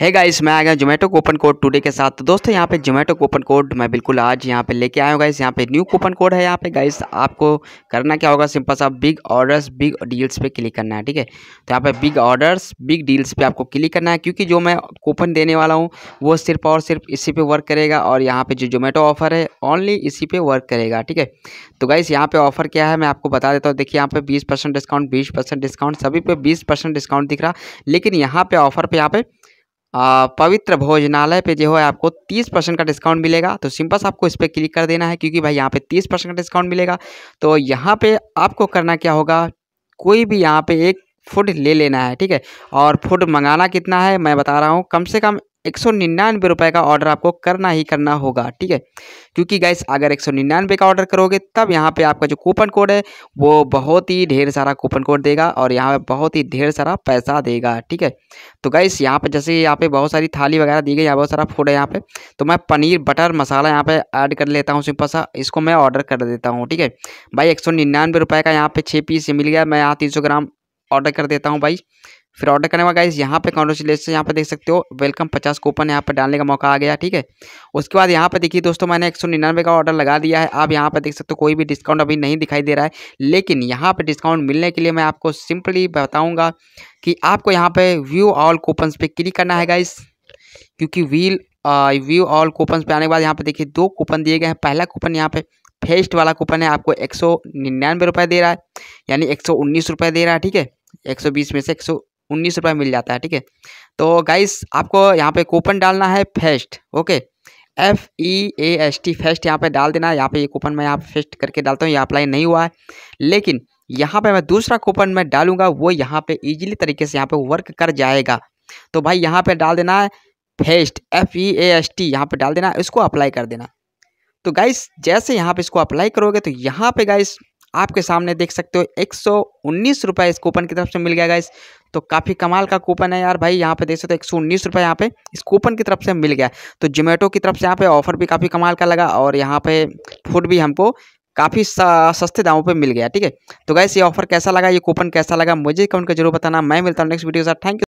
है गाइस मैं आ गया जोमेटो कूपन कोड टुडे के साथ तो दोस्तों यहाँ पे जोमेटो कूपन कोड मैं बिल्कुल आज यहाँ पे लेके आया हूँ गाइस यहाँ पे न्यू कूपन कोड है यहाँ पे गाइस आपको करना क्या होगा सिंपल सा बिग ऑर्डर्स बिग डील्स पे क्लिक करना है ठीक है तो यहाँ पे बिग ऑर्डर्स बिग डील्स पे आपको क्लिक करना है क्योंकि जो मैं कूपन देने वाला हूँ वो सिर्फ और सिर्फ इसी पर वर्क करेगा और यहाँ पर जो जोमेटो ऑफर है ओनली इसी पर वर्क करेगा ठीक है तो गाइस यहाँ पर ऑफर क्या है मैं आपको बता देता हूँ देखिए यहाँ पर बीस डिस्काउंट बीस डिस्काउंट सभी पे बीस डिस्काउंट दिख रहा लेकिन यहाँ पर ऑफर पर यहाँ पर पवित्र भोजनालय पे जो है आपको 30 परसेंट का डिस्काउंट मिलेगा तो सिंपल आपको इस पर क्लिक कर देना है क्योंकि भाई यहाँ पे 30 परसेंट का डिस्काउंट मिलेगा तो यहाँ पे आपको करना क्या होगा कोई भी यहाँ पे एक फूड ले लेना है ठीक है और फूड मंगाना कितना है मैं बता रहा हूँ कम से कम एक सौ निन्यानवे रुपये का ऑर्डर आपको करना ही करना होगा ठीक है क्योंकि गैस अगर एक सौ निन्यानवे का ऑर्डर करोगे तब यहाँ पे आपका जो कूपन कोड है वो बहुत ही ढेर सारा कूपन कोड देगा और यहाँ पे बहुत ही ढेर सारा पैसा देगा ठीक है तो गैस यहाँ पे जैसे यहाँ पे बहुत सारी थाली वगैरह दी गई यहाँ बहुत सारा फूड है यहाँ पे तो मैं पनीर बटर मसाला यहाँ पर ऐड कर लेता हूँ सिंपल सा इसको मैं ऑर्डर कर देता हूँ ठीक है भाई एक सौ निन्यानवे रुपये का यहाँ पे छः पीस मिल गया मैं यहाँ तीन सौ ग्राम ऑर्डर कर देता हूँ भाई फिर ऑर्डर करने वाला गाइस गाइज यहाँ पे कॉन्ग्रेचुलेसन यहाँ पे देख सकते हो वेलकम पचास कूपन यहाँ पे डालने का मौका आ गया ठीक है उसके बाद यहाँ पे देखिए दोस्तों मैंने एक सौ निन्यानवे का ऑर्डर लगा दिया है आप यहाँ पे देख सकते हो कोई भी डिस्काउंट अभी नहीं दिखाई दे रहा है लेकिन यहाँ पर डिस्काउंट मिलने के लिए मैं आपको सिंपली बताऊँगा कि आपको यहाँ पर व्यू ऑल कूपन पर क्लिक करना है गाइस क्योंकि व्हील व्यू ऑल कूपन पर आने के बाद यहाँ पर देखिए दो कूपन दिए गए हैं पहला कूपन यहाँ पे फेस्ट वाला कूपन है आपको एक सौ निन्यानवे रुपये दे रहा है यानी एक सौ उन्नीस रुपये दे रहा है ठीक है एक सौ बीस में से एक सौ उन्नीस रुपये मिल जाता है ठीक है तो गाइस आपको यहाँ पे कूपन डालना है fest okay F E A S T fest यहाँ पे डाल देना है यहाँ पे ये कूपन मैं यहाँ फेस्ट करके डालता हूँ ये अप्लाई नहीं हुआ है लेकिन यहाँ पे मैं दूसरा कूपन मैं डालूंगा वो यहाँ पे इजीली तरीके से यहाँ पे वर्क कर जाएगा तो भाई यहाँ पे डाल देना है fest F E A S T यहाँ पे डाल देना इसको अप्लाई कर देना तो गाइस जैसे यहाँ पे इसको अप्लाई करोगे तो यहाँ पे गाइस आपके सामने देख सकते हो एक सौ उन्नीस इस कूपन की तरफ से मिल गया गाइस तो काफ़ी कमाल का कूपन है यार भाई यहाँ पे देख सकते हो एक सौ उन्नीस रुपये यहाँ पे इस कूपन की तरफ से मिल गया तो जोमेटो की तरफ से यहाँ पे ऑफर भी काफ़ी कमाल का लगा और यहाँ पे फूड भी हमको काफ़ी सस्ते दामों पे मिल गया ठीक है तो गैस ये ऑफर कैसा लगा ये कूपन कैसा लगा मुझे कमेंट कर जरूर बताना मैं मिलता हूँ नेक्स्ट वीडियो के साथ थैंक यू